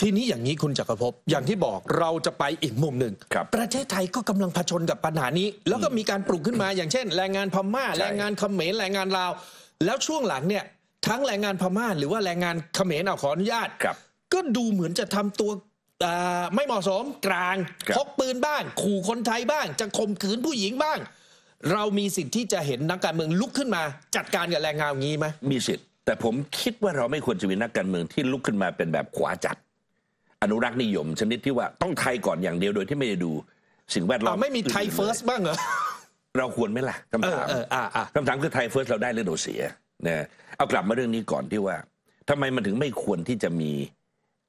ทีนี้อย่างนี้คุณจักรภพอย่างที่บอกเราจะไปอีกมุมหนึ่งประเทศไทยก็กำลังผชนกับปัญหานี้ แล้วก็มีการปลุกขึ้นมา อย่างเช่น แรงงานพม่า แรงงานเขมรแรงงานลาวแล้วช่วงหลังเนี่ยทั้งแรงงานพม่าหรือว่าแรงงานเขมรเอาขออนุญาตก็ดูเหมือนจะทำตัวไม่เหมาะสมกลางพกปืนบ้างขู่คนไทยบ้างจะข่มขืนผู้หญิงบ้าง เรามีสิทธิ์ที่จะเห็นนักการเมืองลุกขึ้นมา จัดการกับแรงงานอย่างนี้ไหมมีสิทธิ์แต่ผมคิดว่าเราไม่ควรจะมีนักการเมืองที่ลุกขึ้นมาเป็นแบบขวาจัดอนุรักษ์นิยม ชนิดที่ว่าต้องไทยก่อนอย่างเดียวโดยที่ไม่ได้ดู สิ่งแวดล้อมไม่มีไทยเฟิร์สบ้างเหรอเราควรไหมล่ะคำถามคำถามคือไทยเฟิร์สเราได้หรือเราเสียนะเอากลับมาเรื่องนี้ก่อนที่ว่า ทำไมมันถึงไม่ควรที่จะมี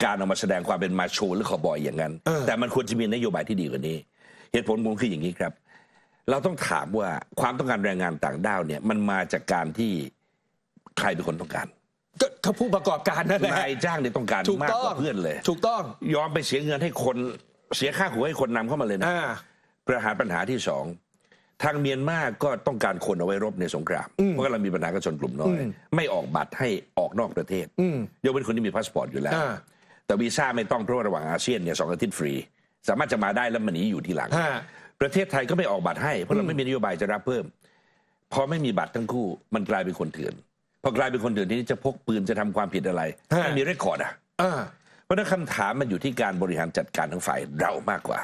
การออกมาแสดงความเป็นมาโชหรือขอบอยอย่างนั้น แต่มันควรจะมีนโยบายที่ดีกว่านี้ เหตุผลผมคืออย่างนี้ครับ เราต้องถามว่าความต้องการแรงงานต่างด้าวเนี่ย มันมาจากการที่ใครเป็นคนต้องการก็เขาผู้ประกอบการนั่นแหละนายจ้างเนี่ยต้องการมากกว่าเพื่อนเลย ถูกต้องยอมไปเสียเงินให้คนเสียค่าหัวให้คนนำเข้ามาเลยนะประหารปัญหาที่สองทางเมียนมา ก็ต้องการคนเอาไว้รบในสงคราม เพราะกำลังมีปัญหากับชนกลุ่มน้อย ไม่ออกบัตรให้ออกนอกประเทศยกเป็นคนที่มีพาสปอร์ตอยู่แล้วแต่วีซ่าไม่ต้องเพราะระหว่างอาเซียนเนี่ยสองอาทิตย์ฟรี สามารถจะมาได้แล้วมันหนีอยู่ที่หลัง ประเทศไทยก็ไม่ออกบัตรให้เพราะเราไม่มีนโยบายจะรับเพิ่ม พอไม่มีบัตรทั้งคู่มันกลายเป็นคนเถื่อนพอกลายเป็นคนอื่นที่จะพกปืนจะทำความผิดอะไรไม่มีเรคคอร์ดอ่ะเพราะนั้นคำถามมันอยู่ที่การบริหารจัดการทั้งฝ่ายเรามากกว่า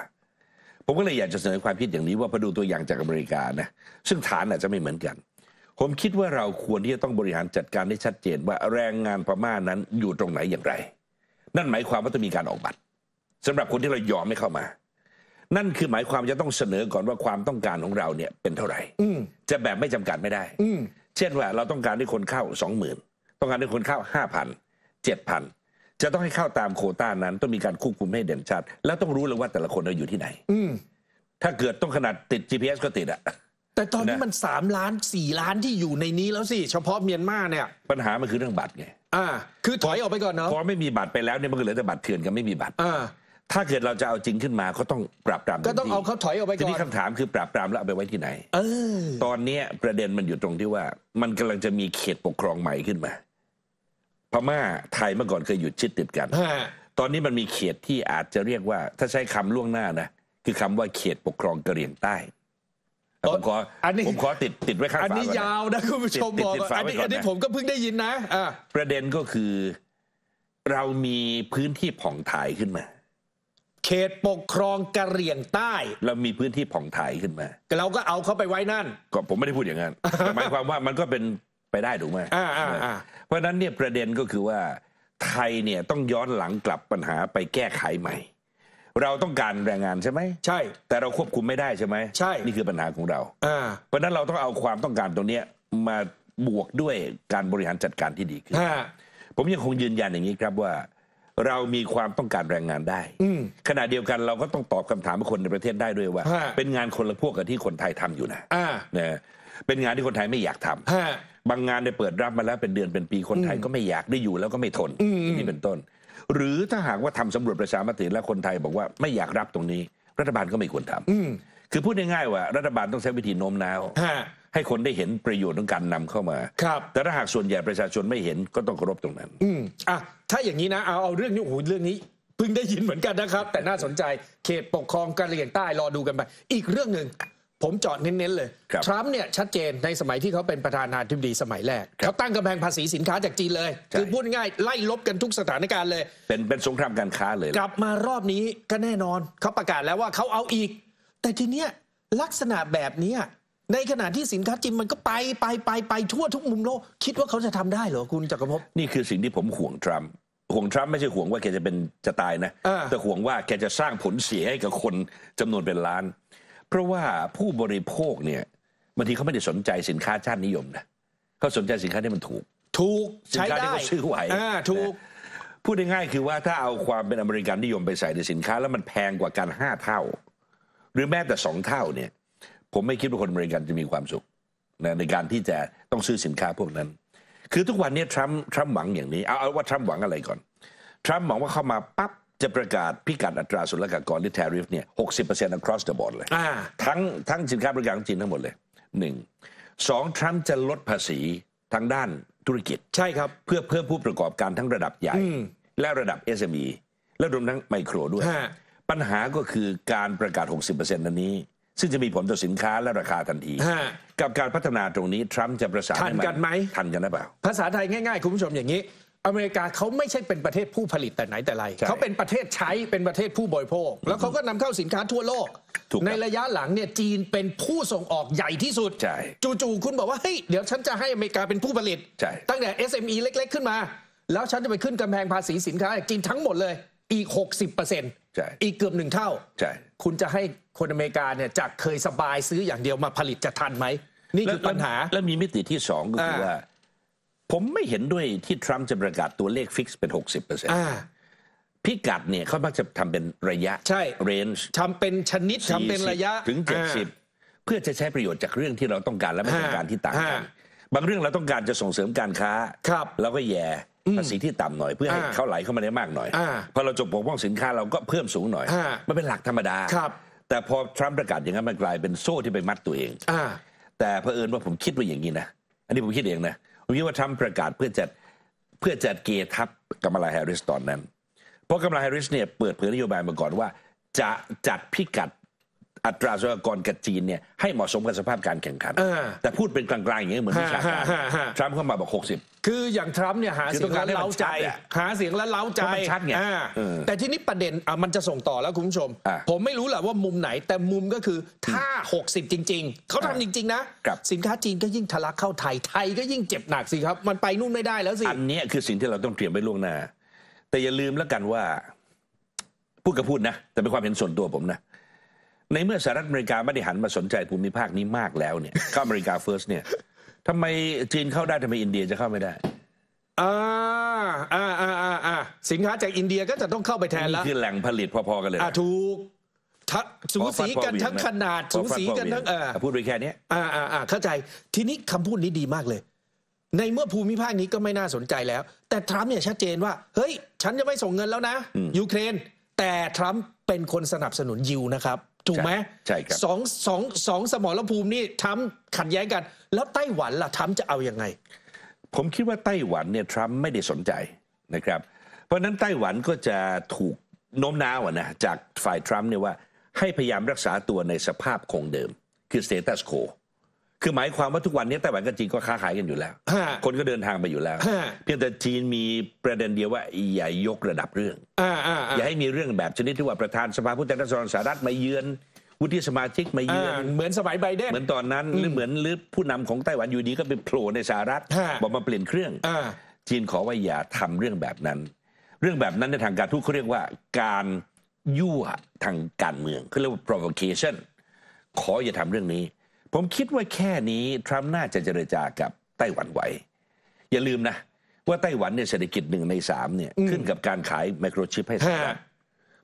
ผมก็เลยอยากจะเสนอความคิดอย่างนี้ว่าพอดูตัวอย่างจากอเมริกานะซึ่งฐานอาจจะไม่เหมือนกัน ผมคิดว่าเราควรที่จะต้องบริหารจัดการได้ชัดเจนว่าแรงงานพม่านั้นอยู่ตรงไหนอย่างไร นั่นหมายความว่าต้องมีการออกบัตรสำหรับคนที่เรายอมไม่เข้ามา นั่นคือหมายความจะต้องเสนอก่อนว่าความต้องการของเราเนี่ยเป็นเท่าไหร่จะแบบไม่จำกัดไม่ได้เช่นว่าเราต้องการให้คนเข้าสองหมื่นต้องการให้คนเข้าห้าพันเจ็ดพันจะต้องให้เข้าตามโคต้านั้น ต้องมีการควบคุมให้เด่นชัดแล้วต้องรู้เลยว่าแต่ละคนเราอยู่ที่ไหน อืถ้าเกิดต้องขนาดติด GPS ก็ติดอะแต่ตอนนี้มันสามล้านสี่ล้านที่อยู่ในนี้แล้วสิเฉพาะเมียนมาเนี่ยปัญหามันคือเรื่องบัตรไง อ่า คือถอยออกไปก่อนเนาะพอไม่มีบัตรไปแล้วเนี่ยมันก็เหลือแต่บัตรเถื่อนกับไม่มีบัตรอ่าถ้าเกิดเราจะเอาจริงขึ้นมาก็ต้องปราบปรามก็ต้องเอาเขาถอยออกไปก่อน ทีนี้คำถาม คือปราบปรามแล้วเอาไปไว้ที่ไหนออตอนนี้ประเด็นมันอยู่ตรงที่ว่า มันกำลังจะมีเขตปกครองใหม่ขึ้นมา พม่าไทยเมื่อก่อนเคยอยู่ชิดติดกัน ตอนนี้มันมีเขตที่อาจจะเรียกว่า ถ้าใช้คำล่วงหน้านะ คือคำว่าเขตปกครองกะเหรี่ยงใต้ ผมขออนนผมขอติดติดไว้ข้างฝาอันนี้ยาวนะคุณผู้ชมบอกออันนี้ผมก็เพิ่งได้ยินนะประเด็นก็คือ เรามีพื้นที่ผ่องถ่ายขึ้นมาเขตปกครองกะเหรี่ยงใต้ เรามีพื้นที่ผ่องถ่ายขึ้นมาเราก็เอาเขาไปไว้นั่นก็ผมไม่ได้พูดอย่างนั้น หมายความว่ามันก็เป็นไปได้ถูกไหมเพราะฉะนั้นเนี่ยประเด็นก็คือว่า ไทยเนี่ยต้องย้อนหลังกลับปัญหาไปแก้ไขใหม่ เราต้องการแรงงานใช่ไหมใช่ แต่เราควบคุมไม่ได้ใช่ไหมใช่นี่คือปัญหาของเราเพราะฉะนั้นเราต้องเอาความต้องการตรงนี้มาบวกด้วยการบริหารจัดการที่ดีขึ้นผมยังคงยืนยันอย่างนี้ครับว่าเรามีความต้องการแรงงานได้ขณะเดียวกันเราก็ต้องตอบคำถามคนในประเทศได้ด้วยว่า เป็นงานคนละพวกกับที่คนไทยทำอยู่นะนะ เป็นงานที่คนไทยไม่อยากทำบางงานได้เปิดรับมาแล้วเป็นเดือนเป็นปีคนไทยก็ไม่อยากได้อยู่แล้วก็ไม่ทนนี่เป็นต้นหรือถ้าหากว่าทำสำรวจประชามติแล้วคนไทยบอกว่า ไม่อยากรับตรงนี้ รัฐบาลก็ไม่ควรทำคือพูดง่ายๆว่า รัฐบาลต้องใช้วิธีโน้มน้าวให้คนได้เห็นประโยชน์ของการนำเข้ามา ครับ แต่ถ้าหากส่วนใหญ่ประชาชนไม่เห็นก็ต้องเคารพตรงนั้น อืมอ่ะ ถ้าอย่างนี้นะ เอา เอาเรื่องนี้ โอ้โห เรื่องนี้เพิ่งได้ยินเหมือนกันนะครับ แต่น่าสนใจ เขตปกครองการเรียงใต้รอดูกันไป อีกเรื่องหนึ่ง ผมจอดเน้นๆเลย ครับทรัมป์เนี่ยชัดเจนในสมัยที่เขาเป็นประธานาธิบดีสมัยแรกเขาตั้งกำแพงภาษีสินค้าจากจีนเลย คือพูดง่ายไล่ลบกันทุกสถานการณ์เลย เป็นเป็นสงครามการค้าเลย กลับมารอบนี้ก็แน่นอนเขาประกาศแล้วว่าเขาเอาอีก แต่ทีเนี้ยลักษณะแบบเนี้ยในขณะที่สินค้าจิมมันก็ไปไปไปไปทั่วทุกมุมโลกคิดว่าเขาจะทำได้เหรอ คุณจักรศพนี่คือสิ่งที่ผมห่วงทรัมป์ห่วงทรัมป์ไม่ใช่ห่วงว่าแกจะเป็นจะตายนะ แต่ห่วงว่าแกจะสร้างผลเสียให้กับคนจำนวนเป็นล้าน เพราะว่าผู้บริโภคเนี่ยบางทีเขาไม่ได้สนใจสินค้าชาตินิยมนะเขาสนใจสินค้าที่มันถูกถูกสินค้าที่เขาซื้อไหวถูกพูดง่ายๆคือว่าถ้าเอาความเป็นอเมริกันนิยมไปใส่ในสินค้า แล้วมันแพงกว่ากันห้าเท่า หรือแม้แต่สองเท่าเนี่ยผมไม่คิดว่าคนอเมริกันจะมีความสุขนะในการที่จะต้องซื้อสินค้าพวกนั้น คือทุกวันนี้ทรัมป์ทรัมป์หวังอย่างนี้ เอาเอาว่า ทรัมป์หวังอะไรก่อน ทรัมป์หวังว่าเข้ามาปั๊บ จะประกาศพิกัดอัตราวุลกากรที่แทริฟเนี่ยหกสิบเปอร์เซ็นต์ across the board เลยทั้งทั้งสินค้าบริการของจีนทั้งหมดเลย หนึ่ง สองทรัมป์จะลดภาษีทางด้านธุรกิจ ใช่ครับ เพื่อเพิ่มผู้ประกอบการทั้งระดับใหญ่และระดับ SME และรวมทั้งไมโครด้วย ปัญหาก็คือการประกาศ 60%นั้นนี้ซึ่งจะมีผลต่อสินค้าและราคาทันทีกับการพัฒนาตรงนี้ ทรัมป์จะประสานทันกันไหมทันกันหรือเปล่าภาษาไทยง่ายๆคุณผู้ชมอย่างนี้ อเมริกาเขาไม่ใช่เป็นประเทศผู้ผลิตแต่ไหนแต่ไรเขาเป็นประเทศใช้เป็นประเทศผู้บริโภค แล้วเขาก็นำเข้าสินค้าทั่วโลกกในระยะหลังเนี่ยจีนเป็นผู้ส่งออกใหญ่ที่สุดจู่ๆคุณบอกว่าเฮ้ยเดี๋ยวฉันจะให้อเมริกาเป็นผู้ผลิต ตั้งแต่ SME เล็กๆขึ้นมา แล้วฉันจะไปขึ้นกำแพงภาษีสินค้าจีนทั้งหมดเลยอีก 60%ช่อีกเกือบหนึ่งเท่า ใช่ คุณจะให้คนอเมริกาเนี่ยจากเคยสบายซื้ออย่างเดียวมาผลิตจะทันไหม นี่คือปัญหา แล้วมีมิติที่สองก็คือว่า ผมไม่เห็นด้วยที่ ทรัมป์จะประกาศตัวเลขฟิกซ์เป็น 60เปอร์เซ็นต์พิกัดเนี่ยเขามักจะทำเป็นระยะ ใช่เรนจ์ทำเป็นชนิดทำเป็นระยะถึงเจ็ดสิบเพื่อจะใช้ประโยชน์จากเรื่องที่เราต้องการและไม่ต้องการที่ต่างกันบางเรื่องเราต้องการจะส่งเสริมการค้าครับเราก็แย่ภาษีที่ต่ำหน่อย เพื่อให้เขาไหลเข้ามาได้มากหน่อยอพอเราจบปกป้องสินค้าเราก็เพิ่มสูงหน่อยอมันเป็นหลักธรรมดาครับแต่พอทรัมป์ประกาศอย่างนั้นมันกลายเป็นโซ่ที่ไปมัดตัวเองอแต่เผอิญว่าผมคิดว่าอย่างนี้นะอันนี้ผมคิดเองนะผมคิดว่าทรัมป์ประกาศเพื่อจะเพื่อจะเกทับกัมลาแฮร์ริสตอนนั้นเพราะกัมลาแฮร์ริสเนี่ยเปิดเผยนโยบายมาก่อนว่า จะจัดพิกัดอัตราทรัพยากรกับจีนเนี่ยให้เหมาะสมกับสภาพการแข่งขันแต่พูดเป็นกลางๆอย่างเงี้ยเหมือนวิชาการทรัมป์เข้ามาบอก60คืออย่างทรัมป์เนี่ยหาเสียงแล้วเล้าใจหาเสียงแล้วเล้าใจชัดไงแต่ทีนี้ประเด็นมันจะส่งต่อแล้วคุณผู้ชม ผมไม่รู้แหละว่ามุมไหน แต่มุมก็คือถ้า 60 จริง ๆเขาทำจริงๆนะสินค้าจีนก็ยิ่งทะลักเข้าไทยไทยก็ยิ่งเจ็บหนักสิครับมันไปนู่นไม่ได้แล้วสิอันนี้คือสิ่งที่เราต้องเตรียมไว้ล่วงหน้าแต่อย่าลืมแล้วกันว่าพูดกับพูดนะแต่เป็นความเห็นส่วนตัวผมนะในเมื่อสหรัฐอเมริกาไม่ได้หันมาสนใจภูมิภาคนี้มากแล้วเนี่ยเข้าอเมริกาเฟิร์สเนี่ยทำไมจีนเข้าได้ทำไมอินเดียจะเข้าไม่ได้ อ่าอ่าอ่าอ่าสินค้าจากอินเดียก็จะต้องเข้าไปแทนแล้วนี่คือแหล่งผลิตพอๆกันเลย อ่าถูกทัสูสีกันทั้งขนาดสูสีกันทั้งเออพูดไปแค่นี้อ่าอ่าอ่าเข้าใจทีนี้คำพูดนี้ดีมากเลย ในเมื่อภูมิภาคนี้ก็ไม่น่าสนใจแล้ว แต่ทรัมป์เนี่ยชัดเจนว่าเฮ้ยฉันจะไม่ส่งเงินแล้วนะยูเครน แต่ทรัมป์เป็นคนสนับสนุนยูนะครับถูกไหมใช่ครับสองสองสองสมรภูมินี่ทำขัดแย้งกัน แล้วไต้หวันล่ะทำจะเอาอยัางไง ผมคิดว่าไต้หวันเนี่ยทรัมป์ไม่ได้สนใจนะครับ เพราะนั้นไต้หวันก็จะถูกโน้มน้าวนะจากฝ่ายทรัมป์เนี่ยว่าให้พยายามรักษาตัวในสภาพคงเดิมคือสเตตัสโคคือหมายความว่าทุกวันนี้ไต้หวันกับจีนก็ค้าขายกันอยู่แล้ว คนก็เดินทางไปอยู่แล้ว เพียงแต่จีนมีประเด็นเดียวว่าอย่ายกระดับเรื่องอย่าให้มีเรื่องแบบชนิดที่ว่าประธานสภาผู้แทนราษฎรสหรัฐมาเยือนวุฒิสมาชิกมาเยือน เหมือนสมัยไบเดนเหมือนตอนนั้นหรือเหมือนหรือผู้นำของไต้หวันอยู่ดี ก็ไปโผล่ในสหรัฐบอกมาเปลี่ยนเครื่องจีนขอว่าอย่าทำเรื่องแบบนั้น เรื่องแบบนั้นในทางการทูตเขาเรียกว่า การยั่วทางการเมืองเขาเรียกว่า provocation ขออย่าทำเรื่องนี้ผมคิดว่าแค่นี้ ทรัมป์น่าจะเจรจากับ ไต้หวันไหวอย่าลืมนะ ว่าไต้หวันเนี่ยเศรษฐกิจหนึ่งในสามเนี่ย ขึ้นกับการขายไมโครชิปให้สหรัฐ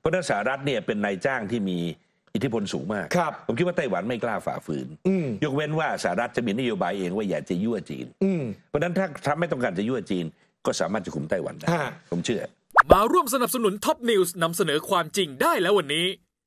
เพราะนั้นสหรัฐเนี่ย เป็นนายจ้างที่มีอิทธิพลสูงมาก ผมคิดว่าไต้หวันไม่กล้าฝ่าฝืน ยกเว้นว่าสหรัฐจะมีนโยบายเองว่าอยากจะยั่วจีนเพราะนั้นถ้าทรัมป์ไม่ต้องการจะยั่วจีน ก็สามารถจะคุมไต้หวันได้ผมเชื่อมาร่วมสนับสนุนท็อปนิวส์นำเสนอความจริงได้แล้ววันนี้